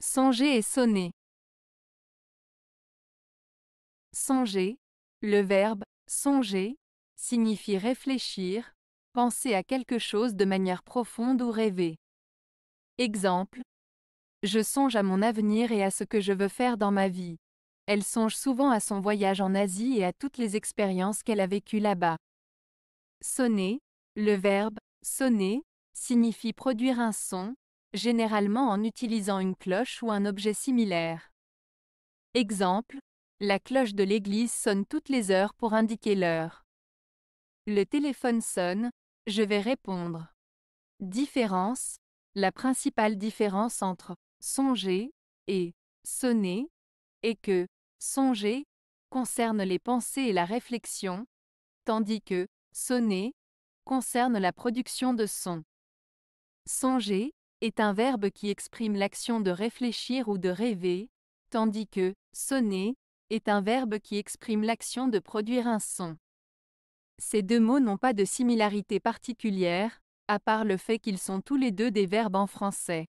Songer et sonner. Songer, le verbe songer, signifie réfléchir, penser à quelque chose de manière profonde ou rêver. Exemple. Je songe à mon avenir et à ce que je veux faire dans ma vie. Elle songe souvent à son voyage en Asie et à toutes les expériences qu'elle a vécues là-bas. Sonner, le verbe sonner, signifie produire un son, généralement en utilisant une cloche ou un objet similaire. Exemple, la cloche de l'église sonne toutes les heures pour indiquer l'heure. Le téléphone sonne, je vais répondre. Différence, la principale différence entre songer et sonner est que songer concerne les pensées et la réflexion, tandis que sonner concerne la production de son. Songer est un verbe qui exprime l'action de réfléchir ou de rêver, tandis que sonner est un verbe qui exprime l'action de produire un son. Ces deux mots n'ont pas de similarité particulière, à part le fait qu'ils sont tous les deux des verbes en français.